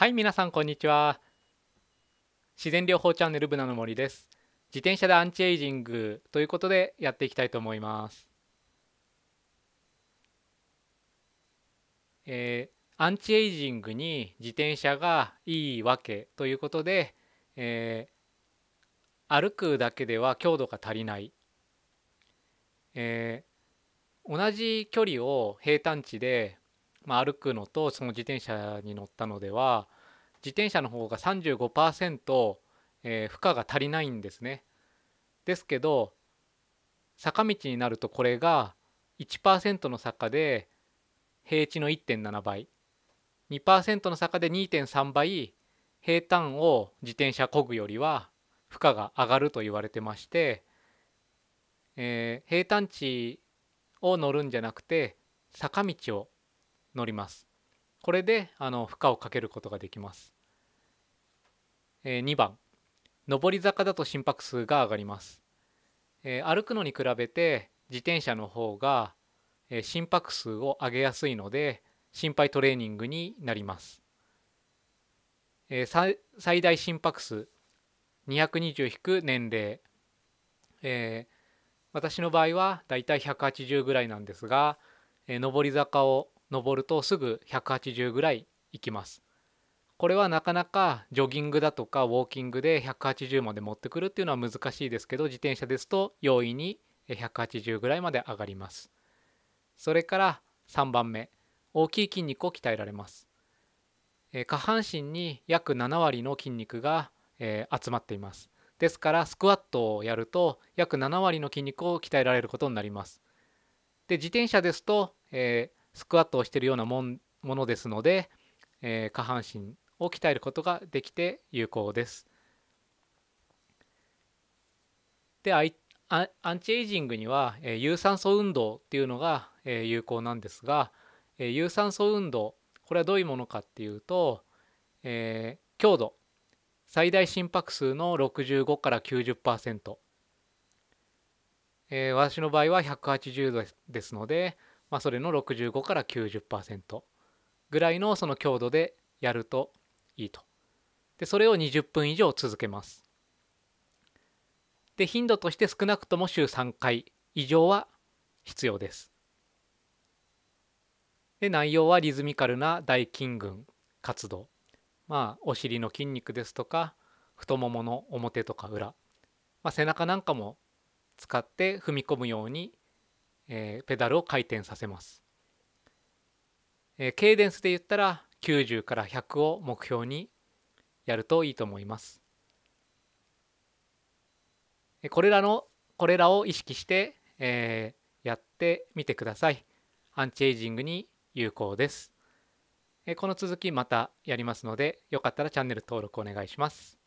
はい皆さんこんにちは自然療法チャンネルブナの森です自転車でアンチエイジングということでやっていきたいと思いますえー、アンチエイジングに自転車がいいわけということで、えー、歩くだけでは強度が足りない、えー、同じ距離を平坦地でまあ、歩くのとその自転車に乗ったのでは自転車の方が35%、えー、負荷が足りないんですね。ですけど坂道になるとこれが1%の坂で平地の1.7倍2%の坂で2.3倍平坦を自転車こぐよりは負荷が上がると言われてまして、えー、平坦地を乗るんじゃなくて坂道を乗りますこれであの負荷をかけることができます、えー、2番上り坂だと心拍数が上がります、えー、歩くのに比べて自転車の方が、えー、心拍数を上げやすいので心肺トレーニングになります、えー、最大心拍数220年齢、えー、私の場合はだいたい180ぐらいなんですが、えー、上り坂を登るとすぐ180ぐらい行きます。これはなかなかジョギングだとかウォーキングで180まで持ってくるっていうのは難しいですけど自転車ですと容易に180ぐらいまで上がります。それから3番目大きい筋肉を鍛えられます。下半身に約7割の筋肉が、集まっています。ですからスクワットをやると約7割の筋肉を鍛えられることになります。で自転車ですと、えスクワットをしているようなものですので、えー、下半身を鍛えることができて有効です。でアンチエイジングには、えー、有酸素運動っていうのが、えー、有効なんですが、えー、有酸素運動これはどういうものかっていうと、えー、強度最大心拍数の65から90%、えー、私の場合は180度ですので、まあ、それの65から90%ぐらいのその強度でやるといいと。でそれを20分以上続けます。で頻度として少なくとも週3回以上は必要です。で内容はリズミカルな大筋群活動まあお尻の筋肉ですとか太ももの表とか裏、まあ、背中なんかも使って踏み込むようにえー、ペダルを回転させます、えー、ケイデンスで言ったら90から100を目標にやるといいと思いますこれらのこれらを意識して、えー、やってみてくださいアンチエイジングに有効ですえこの続きまたやりますのでよかったらチャンネル登録お願いします